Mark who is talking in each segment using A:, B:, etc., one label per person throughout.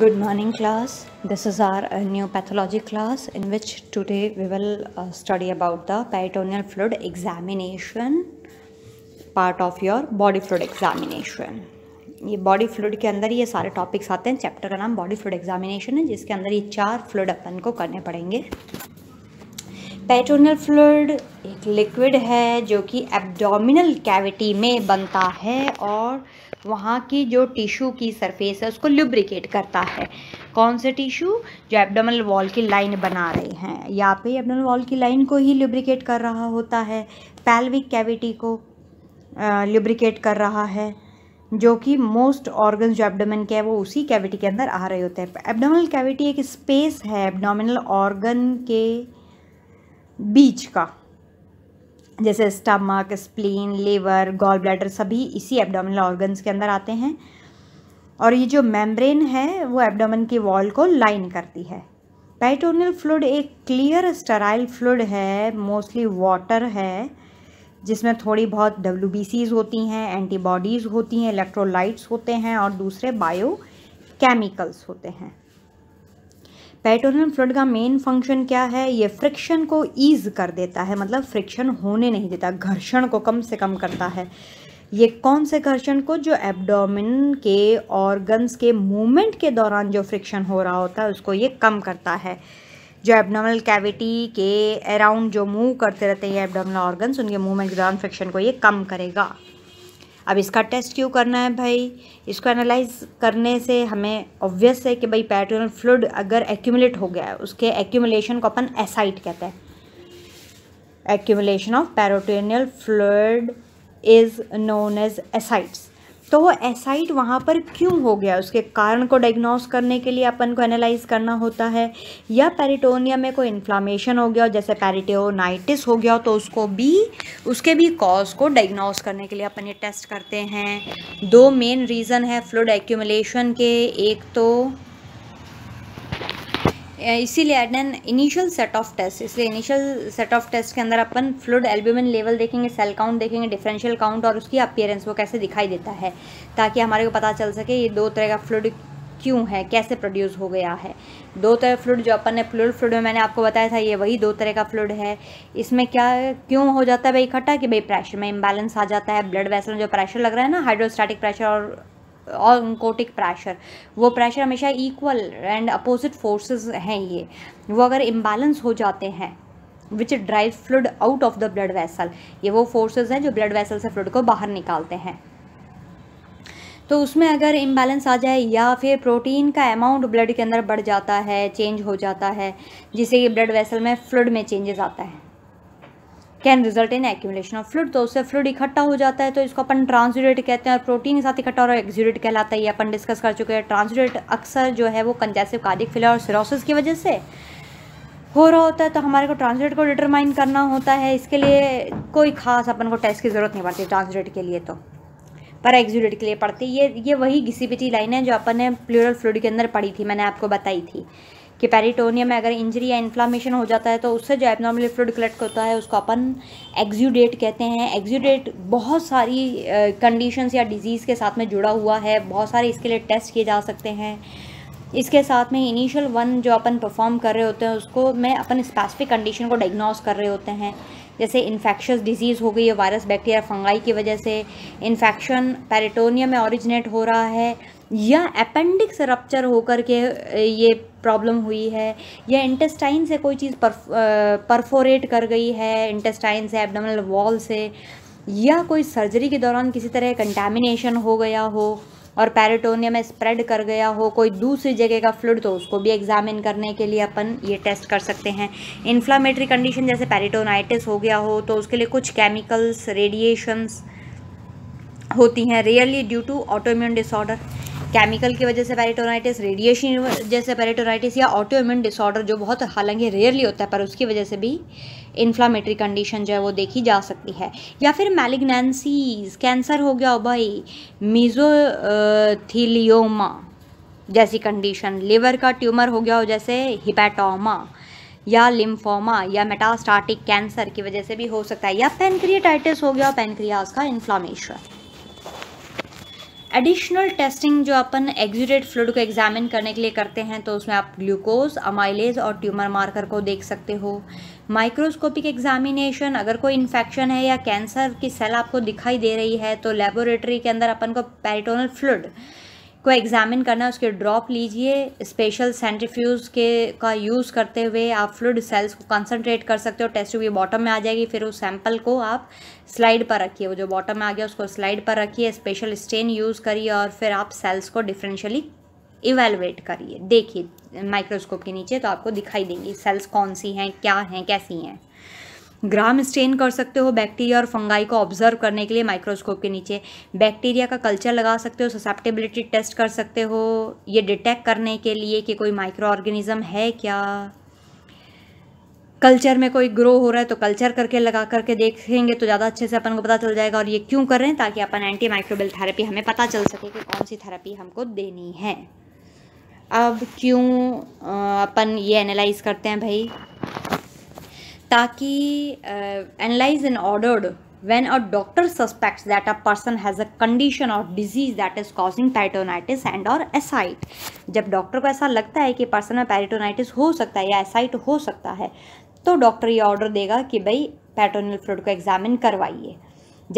A: Good morning class. This is our uh, new pathology class in which today we will uh, study about the peritoneal fluid examination part of your body fluid examination. ये body fluid के अंदर ये सारे topics आते हैं chapter का नाम body fluid examination है जिसके अंदर ये चार fluid अपन को करने पड़ेंगे पेटोनल फ्लूड एक लिक्विड है जो कि एब्डोमिनल कैविटी में बनता है और वहाँ की जो टिश्यू की सरफेस है उसको लुब्रिकेट करता है कौन से टिश्यू जो एब्डोमिनल वॉल की लाइन बना रहे हैं यहाँ पे एब्डोमिनल वॉल की लाइन को ही लुब्रिकेट कर रहा होता है पैल्विक कैविटी को लुब्रिकेट कर रहा है जो कि मोस्ट ऑर्गन्स जो एब्डोमेन के हैं वो उसी कैविटी के अंदर आ रहे होते हैं एब्डोमिनल कैविटी एक स्पेस है एब्डोमिनल ऑर्गन के बीच का जैसे stomach spleen liver gall bladder सभी इसी एब्डोमिनल ऑर्गन्स के अंदर आते हैं और ये जो मेम्ब्रेन है वो एब्डोमन की वॉल को लाइन करती है पैटोनल फ्लूड एक क्लियर स्टराइल फ्लूड है मोस्टली वाटर है जिसमें थोड़ी बहुत डब्ल्यू होती हैं एंटीबॉडीज़ होती हैं इलेक्ट्रोलाइट्स होते हैं और दूसरे बायो केमिकल्स होते हैं पेटोनल फ्लड का मेन फंक्शन क्या है ये फ्रिक्शन को ईज कर देता है मतलब फ्रिक्शन होने नहीं देता घर्षण को कम से कम करता है ये कौन से घर्षण को जो एब्डोमिन के ऑर्गन्स के मूवमेंट के दौरान जो फ्रिक्शन हो रहा होता है उसको ये कम करता है जो एब्डोमिनल कैविटी के अराउंड जो मूव करते रहते हैं एब्डोमिनल ऑर्गन्स उनके मूवमेंट के दौरान फ्रिक्शन को ये कम करेगा अब इसका टेस्ट क्यों करना है भाई इसको एनालाइज करने से हमें ऑब्वियस है कि भाई पैटर्नल फ्लूड अगर एक्यूमुलेट हो गया है उसके एक्यूमुलेशन को अपन एसाइट कहते हैं accumulation of peritoneal fluid is known as ascites तो वो एसाइड वहाँ पर क्यों हो गया उसके कारण को डायग्नोस करने के लिए अपन को एनालाइज करना होता है या पेरिटोनिया में कोई इन्फ्लामेशन हो गया जैसे पेरिटोनाइटिस हो गया तो उसको भी उसके भी कॉज को डायग्नोस करने के लिए अपन ये टेस्ट करते हैं दो मेन रीज़न है फ्लूड एक्यूमलेशन के एक तो इसीलिए at an initial set of test इसलिए इनिशियल सेट ऑफ टेस्ट के अंदर अपन फ्लूड एल्ब्यूमिन लेवल देखेंगे सेल काउंट देखेंगे डिफरेंशियल काउंट और उसकी अपियरेंस वो कैसे दिखाई देता है ताकि हमारे को पता चल सके ये दो तरह का फ्लूड क्यों है कैसे प्रोड्यूस हो गया है दो तरह फ्लूड जो अपन ने फ्लूड फ्लूड में मैंने आपको बताया था ये वही दो तरह का फ्लूड है इसमें क्या क्यों हो जाता है भाई इकट्ठा कि भाई प्रेशर में इंबैलेंस आ जाता है ब्लड वेसल में जो प्रेशर लग रहा है ना हाइड्रोस्टैटिक प्रेशर और कोटिक प्रेशर वो प्रेशर हमेशा इक्वल एंड अपोजिट फोर्सेस हैं ये वो अगर इम्बैलेंस हो जाते हैं which drive fluid out of the blood vessel ये वो फोर्सेस हैं जो ब्लड वेसल से फ्लूड को बाहर निकालते हैं तो उसमें अगर इम्बैलेंस आ जाए या फिर प्रोटीन का अमाउंट ब्लड के अंदर बढ़ जाता है चेंज हो जाता है जिससे कि ब्लड वेसल में फ्लड में चेंजेस आता है can result in accumulation of fluid तो उससे फ्लूड इकट्ठा हो जाता है तो इसको अपन ट्रांसयूरेट कहते हैं और प्रोटीन के साथ इकट्ठा और एक्जूरेट कहलाता है ये अपन डिस्कस कर चुके हैं ट्रांसयूरेट अक्सर जो है वो कंजेसिव कार्डिक फिलर और सिरोसिस की वजह से हो रहा होता है तो हमारे को ट्रांसलेट को डिटरमाइन करना होता है इसके लिए कोई खास अपन को टेस्ट की ज़रूरत नहीं पड़ती ट्रांसलेट के लिए तो पर एक्जूरेट के लिए पड़ती है ये ये वही घिसी पिटी लाइन है जो अपन ने प्लूरल फ्लूड के अंदर पढ़ी थी मैंने आपको बताई थी कि पेरिटोनियम में अगर इंजरी या इन्फ्लामेशन हो जाता है तो उससे जो एबनॉर्मल फ्लूड कलेक्ट होता है उसको अपन एग्जूडेट कहते हैं एग्जूडेट बहुत सारी कंडीशंस या डिजीज़ के साथ में जुड़ा हुआ है बहुत सारे इसके लिए टेस्ट किए जा सकते हैं इसके साथ में इनिशियल वन जो अपन परफॉर्म कर रहे होते हैं उसको में अपन स्पेसिफिक कंडीशन को डायग्नोस कर रहे होते हैं जैसे इन्फेक्शस डिजीज़ हो गई है वायरस बैक्टीरिया फंगाई की वजह से इन्फेक्शन पेरिटोनियम में ऑरिजिनेट हो रहा है या अपेंडिक्स रप्चर होकर के ये प्रॉब्लम हुई है या इंटेस्टाइन से कोई चीज़ परफोरेट कर गई है इंटेस्टाइन से एबडमल वॉल से या कोई सर्जरी के दौरान किसी तरह कंटेमिनेशन हो गया हो और पैरिटोनियम में स्प्रेड कर गया हो कोई दूसरी जगह का फ्लूड तो उसको भी एग्जामिन करने के लिए अपन ये टेस्ट कर सकते हैं इन्फ्लामेटरी कंडीशन जैसे पैरिटोनाइटिस हो गया हो तो उसके लिए कुछ केमिकल्स रेडिएशंस होती हैं rarely due to autoimmune disorder chemical की वजह से पेरिटोनाइटिस रेडिएशन जैसे पेरिटोनाइटिस या ऑटो इम्यून डिसऑर्डर जो बहुत हालांकि रेयरली होता है पर उसकी वजह से भी इन्फ्लामेटरी कंडीशन जो है वो देखी जा सकती है या फिर मैलिग्नेंसीज कैंसर हो गया हो भाई मीजोथीलियोमा जैसी कंडीशन लिवर का ट्यूमर हो गया हो जैसे हिपैटोमा या लिम्फोमा या मेटास्टाटिक कैंसर की वजह से भी हो सकता है या पेनक्रियाटाइटिस हो गया पेनक्रियाज का इन्फ्लामेशन एडिशनल टेस्टिंग जो अपन एग्जिटेड फ्लूड को एग्जामिन करने के लिए करते हैं तो उसमें आप ग्लूकोज अमाइलेज और ट्यूमर मार्कर को देख सकते हो माइक्रोस्कोपिक एग्जामिनेशन अगर कोई इन्फेक्शन है या कैंसर की सेल आपको दिखाई दे रही है तो लेबोरेटरी के अंदर अपन को पेरिटोनल फ्लूड को एग्ज़ामिन करना उसके ड्रॉप लीजिए स्पेशल सेंट्रीफ्यूज के का यूज़ करते हुए आप फ्लूड सेल्स को कंसनट्रेट कर सकते हो टेस्ट ट्यूब बॉटम में आ जाएगी फिर उस सैंपल को आप स्लाइड पर रखिए वो जो बॉटम में आ गया उसको स्लाइड पर रखिए स्पेशल स्टेन यूज़ करिए और फिर आप सेल्स को डिफरेंशली इवेलुएट करिए देखिए माइक्रोस्कोप के नीचे तो आपको दिखाई देंगी सेल्स कौन सी हैं क्या हैं कैसी हैं ग्राम स्टेन कर सकते हो बैक्टीरिया और फंगाई को ऑब्जर्व करने के लिए माइक्रोस्कोप के नीचे बैक्टीरिया का कल्चर लगा सकते हो ससेप्टेबिलिटी टेस्ट कर सकते हो ये डिटेक्ट करने के लिए कि कोई माइक्रो ऑर्गेनिज्म है क्या कल्चर में कोई ग्रो हो रहा है तो कल्चर करके लगा करके देखेंगे तो ज़्यादा अच्छे से अपन को पता चल जाएगा और ये क्यों कर रहे हैं ताकि अपन एंटी माइक्रोबियल थेरेपी हमें पता चल सके कि कौन सी थेरेपी हमको देनी है अब क्यों अपन ये एनालाइज करते हैं भाई ताकि analyse analyzed ordered when a doctor suspect that a person has a condition of disease that is causing peritonitis and और एसाइट जब डॉक्टर को ऐसा लगता है कि पर्सन में पैरिटोनाइटिस हो सकता है या एसाइट हो सकता है तो डॉक्टर ये ऑर्डर देगा कि भाई पैटोनल फ्लूड को एग्जामिन करवाइए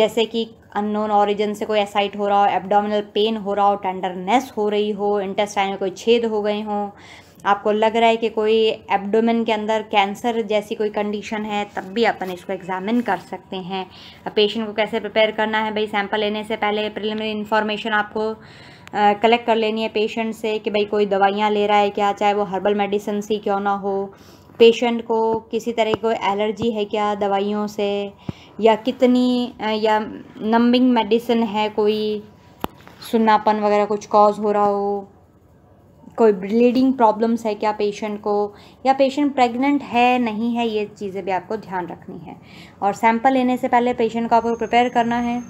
A: जैसे कि अननोन ऑरिजन से कोई एसाइट हो रहा हो एब्डोमिनल पेन हो रहा हो टेंडरनेस हो रही हो इंटेस्टाइन में कोई छेद हो गए हों आपको लग रहा है कि कोई एब्डोमेन के अंदर कैंसर जैसी कोई कंडीशन है तब भी अपन इसको एग्जामिन कर सकते हैं पेशेंट को कैसे प्रिपेयर करना है भाई सैंपल लेने से पहले प्रिलिमिनरी इन्फॉर्मेशन आपको कलेक्ट कर लेनी है पेशेंट से कि भाई कोई दवाइयाँ ले रहा है क्या चाहे वो हर्बल मेडिसिन ही क्यों ना हो पेशेंट को किसी तरह की कोई एलर्जी है क्या दवाइयों से या कितनी या नंबिंग मेडिसिन है कोई सुन्नापन वगैरह कुछ कॉज हो रहा हो कोई ब्लीडिंग प्रॉब्लम्स है क्या पेशेंट को या पेशेंट प्रेग्नेंट है नहीं है ये चीज़ें भी आपको ध्यान रखनी है और सैंपल लेने से पहले पेशेंट को आपको प्रिपेयर करना है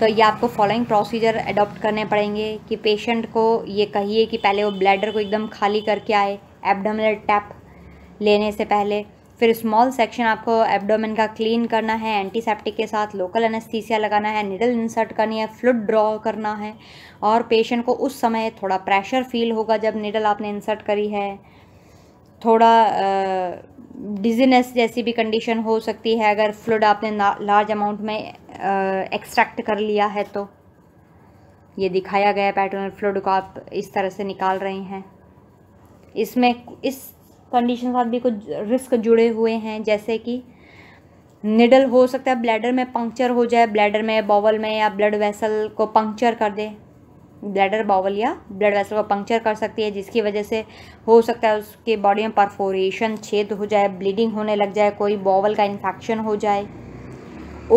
A: तो ये आपको फॉलोइंग प्रोसीजर अडॉप्ट करने पड़ेंगे कि पेशेंट को ये कहिए कि पहले वो ब्लैडर को एकदम खाली करके आए एबडोमिनल टैप लेने से पहले फिर स्मॉल सेक्शन आपको एबडोमेन का क्लीन करना है एंटीसेप्टिक के साथ लोकल एनेस्थीसिया लगाना है निडल इंसर्ट करनी है फ्लूड ड्रॉ करना है और पेशेंट को उस समय थोड़ा प्रेशर फील होगा जब निडल आपने इंसर्ट करी है थोड़ा डिजीनेस जैसी भी कंडीशन हो सकती है अगर फ्लूड आपने लार्ज अमाउंट में एक्सट्रैक्ट कर लिया है तो ये दिखाया गया पैटर्नल फ्लूड को आप इस तरह से निकाल रहे हैं इसमें इस कंडीशन साथ भी कुछ रिस्क जुड़े हुए हैं जैसे कि निडल हो सकता है ब्लैडर में पंक्चर हो जाए ब्लैडर में बॉवल में या ब्लड वेसल को पंक्चर कर दे ब्लैडर बावल या ब्लड वेसल को पंक्चर कर सकती है जिसकी वजह से हो सकता है उसके बॉडी में परफोरेशन छेद हो जाए ब्लीडिंग होने लग जाए कोई बॉवल का इन्फेक्शन हो जाए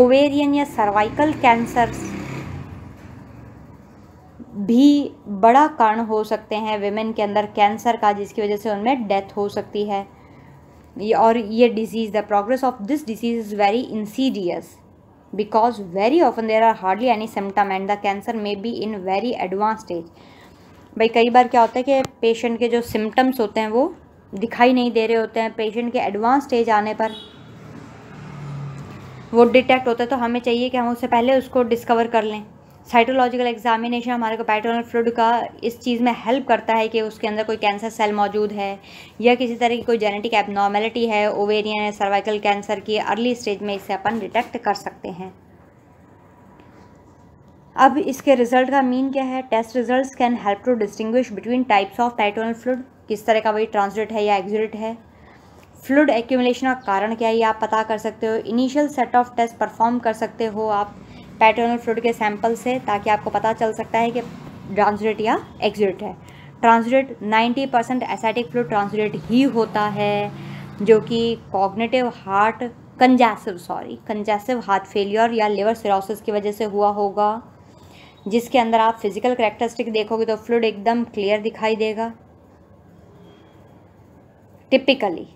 A: ओवेरियन या सर्वाइकल कैंसर भी बड़ा कारण हो सकते हैं वेमेन के अंदर कैंसर का जिसकी वजह से उनमें डेथ हो सकती है और ये disease the progress of this disease is very insidious because very often there are hardly any symptom and the cancer may be in very advance stage भाई कई बार क्या होता है कि पेशेंट के जो सिम्टम्स होते हैं वो दिखाई नहीं दे रहे होते हैं पेशेंट के एडवांस स्टेज आने पर वो डिटेक्ट होता है तो हमें चाहिए कि हम उससे पहले उसको डिस्कवर कर लें साइटोलॉजिकल एग्जामिनेशन हमारे को पैटर्नल फ्लूड का इस चीज़ में हेल्प करता है कि उसके अंदर कोई कैंसर सेल मौजूद है या किसी तरह की कोई जेनेटिक एबनॉर्मेलिटी है ओवेरियन या सर्वाइकल कैंसर की अर्ली स्टेज में इसे अपन डिटेक्ट कर सकते हैं अब इसके रिजल्ट का मीन क्या है test results can help to distinguish between types of peritoneal fluid किस तरह का वही ट्रांसलेट है या एग्जिट है फ्लूड एक्यूमलेशन का कारण क्या है आप पता कर सकते हो initial set of test perform कर सकते हो आप पैटर्नल फ्लूड के सैंपल से ताकि आपको पता चल सकता है कि ट्रांसरेट या एक्जिट है transudate 90 percent ascitic fluid transudate ही होता है जो कि cognitive heart congestive sorry congestive heart failure या लिवर सिरोसिस की वजह से हुआ होगा जिसके अंदर आप फिजिकल करेक्टरिस्टिक देखोगे तो फ्लूड एकदम क्लियर दिखाई देगा टिपिकली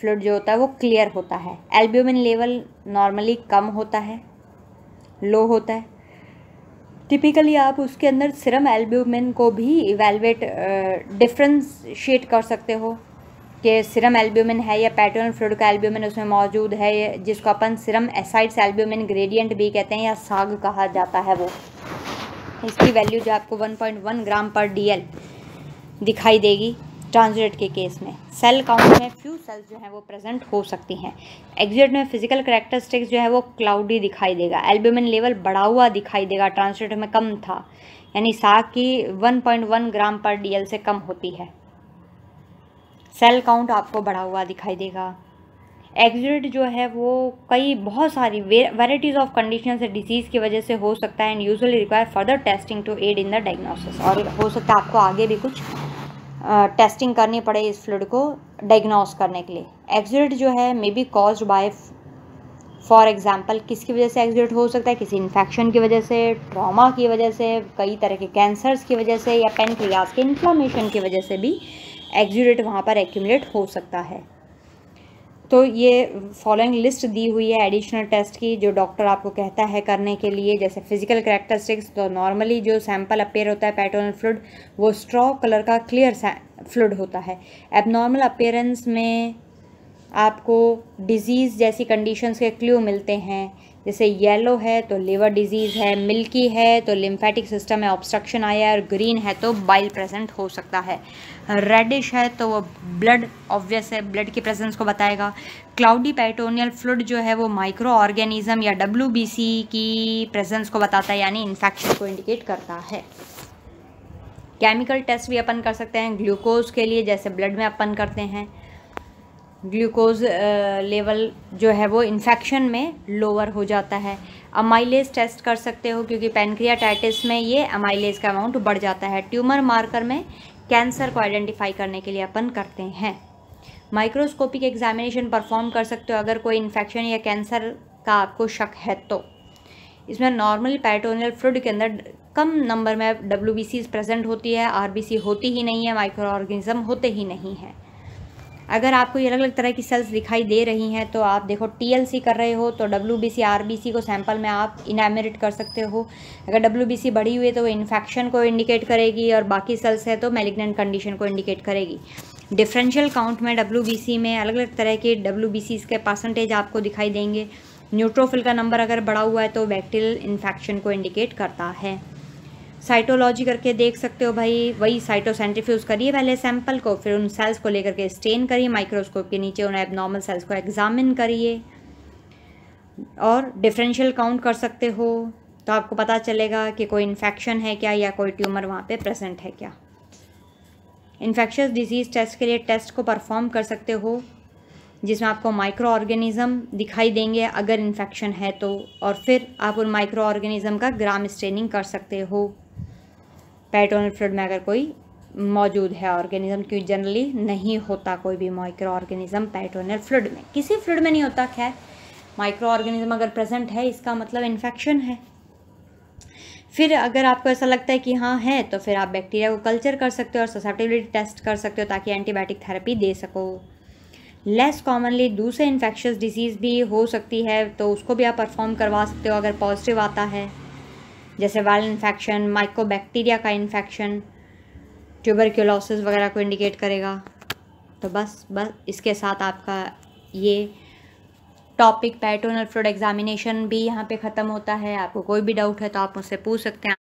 A: फ्लूड जो होता है वो क्लियर होता है एल्ब्यूमिन लेवल नॉर्मली कम होता है लो होता है टिपिकली आप उसके अंदर सिरम एल्ब्यूमिन को भी इवेलुएट डिफ्रेंशिएट कर सकते हो कि सिरम एल्ब्यूमिन है या पैटर्न फ्लूड का एल्ब्यूमिन उसमें मौजूद है जिसको अपन सिरम एसाइड्स एल्ब्यूमिन ग्रेडियंट भी कहते हैं या साग कहा जाता है वो इसकी वैल्यू जो आपको 1.1 ग्राम पर डीएल दिखाई देगी ट्रांजिट के केस में सेल काउंट में फ्यू सेल्स जो हैं वो प्रेजेंट हो सकती हैं एग्जिट में फिजिकल करेक्टरिस्टिक्स जो है वो क्लाउडी दिखाई देगा एल्ब्यूमिन लेवल बढ़ा हुआ दिखाई देगा ट्रांसजेट में कम था यानी साग की 1.1 ग्राम पर डीएल से कम होती है सेल काउंट आपको बढ़ा हुआ दिखाई देगा एग्जिट जो है वो कई बहुत सारी वेराइटीज़ ऑफ कंडीशन से डिजीज़ की वजह से हो सकता है and usually require further testing to aid in the diagnosis और हो सकता है आपको आगे भी कुछ टेस्टिंग करनी पड़े इस फ्लूड को डायग्नोस करने के लिए एक्सीडेंट जो है may be cause by for example किसकी वजह से एक्सीडेंट हो सकता है किसी इन्फेक्शन की वजह से ट्रॉमा की वजह से कई तरह के कैंसर्स की वजह से या पेनक्रियाज के इन्फ्लामेशन की वजह से भी एक्सीडेंट वहाँ पर एक्यूमलेट हो सकता है तो ये फॉलोइंग लिस्ट दी हुई है एडिशनल टेस्ट की जो डॉक्टर आपको कहता है करने के लिए जैसे फिजिकल करेक्टरिस्टिक्स तो नॉर्मली जो सैंपल अपेयर होता है पैटर्नल फ्लूड वो स्ट्रॉ कलर का क्लियर फ्लूड होता है एबनॉर्मल अपेयरेंस में आपको डिजीज़ जैसी कंडीशंस के क्ल्यू मिलते हैं जैसे येलो है तो लिवर डिजीज़ है मिल्की है तो लिम्फेटिक सिस्टम में ऑब्स्ट्रक्शन आया है और ग्रीन है तो बाइल प्रेजेंट हो सकता है रेडिश है तो वो ब्लड ऑब्वियस है ब्लड की प्रेजेंस को बताएगा क्लाउडी पैटोनियल फ्लूड जो है वो माइक्रो ऑर्गेनिज़म या डब्ल्यू की प्रेजेंस को बताता है यानी इन्फेक्शन को इंडिकेट करता है केमिकल टेस्ट भी अपन कर सकते हैं ग्लूकोज के लिए जैसे ब्लड में अपन करते हैं ग्लूकोज लेवल जो है वो इन्फेक्शन में लोअर हो जाता है अमाइलेज टेस्ट कर सकते हो क्योंकि पेनक्रियाटाइटिस में ये अमाइलेज का अमाउंट बढ़ जाता है ट्यूमर मार्कर में कैंसर को आइडेंटिफाई करने के लिए अपन करते हैं माइक्रोस्कोपिक एग्जामिनेशन परफॉर्म कर सकते हो अगर कोई इन्फेक्शन या कैंसर का आपको शक है तो इसमें नॉर्मल पैटोनियल फ्लूड के अंदर कम नंबर में डब्ल्यू प्रेजेंट होती है आर होती ही नहीं है माइक्रो ऑर्गेनिज्म होते ही नहीं है अगर आपको ये अलग अलग तरह की सेल्स दिखाई दे रही हैं तो आप देखो टीएलसी कर रहे हो तो डब्ल्यू बी को सैंपल में आप इनामरेट कर सकते हो अगर डब्ल्यू बढ़ी हुई है तो वो इन्फेक्शन को इंडिकेट करेगी और बाकी सेल्स है तो मेलिग्नेंट कंडीशन को इंडिकेट करेगी डिफरेंशियल काउंट में डब्ल्यू में अलग अलग तरह के डब्ल्यू के परसेंटेज आपको दिखाई देंगे न्यूट्रोफिल का नंबर अगर बढ़ा हुआ है तो बैक्टीरियल इन्फेक्शन को इंडिकेट करता है साइटोलॉजी करके देख सकते हो भाई वही साइटोसेंट्रीफ्यूज करिए पहले सैंपल को फिर उन सेल्स को लेकर के स्टेन करिए माइक्रोस्कोप के नीचे उन एबनॉर्मल सेल्स को एग्जामिन करिए और डिफरेंशियल काउंट कर सकते हो तो आपको पता चलेगा कि कोई इन्फेक्शन है क्या या कोई ट्यूमर वहाँ पे प्रेजेंट है क्या इन्फेक्शस डिजीज़ टेस्ट के लिए टेस्ट को परफॉर्म कर सकते हो जिसमें आपको माइक्रो ऑर्गेनिज़म दिखाई देंगे अगर इन्फेक्शन है तो और फिर आप उन माइक्रो ऑर्गेनिज़म का ग्राम स्ट्रेनिंग कर सकते हो फ्लड में अगर कोई मौजूद है ऑर्गेनिज्म क्योंकि जनरली नहीं होता कोई भी माइक्रो ऑर्गेनिज्म पैटोनल फ्लूड में किसी फ्लूड में नहीं होता खैर माइक्रो ऑर्गेनिज्म अगर प्रेजेंट है इसका मतलब इन्फेक्शन है फिर अगर आपको ऐसा लगता है कि हाँ है तो फिर आप बैक्टीरिया को कल्चर कर सकते हो और ससेप्टिबिलिटी टेस्ट कर सकते हो ताकि एंटीबायोटिक थेरेपी दे सको लेस कॉमनली दूसरे इन्फेक्शस डिजीज़ भी हो सकती है तो उसको भी आप परफॉर्म करवा सकते हो अगर पॉजिटिव आता है जैसे वायरल इन्फेक्शन माइकोबैक्टीरिया का इन्फेक्शन ट्यूबरक्यूलोसिस वगैरह को इंडिकेट करेगा तो बस बस इसके साथ आपका ये टॉपिक पैटर्नल फ्लूड एग्जामिनेशन भी यहाँ पे ख़त्म होता है आपको कोई भी डाउट है तो आप मुझसे पूछ सकते हैं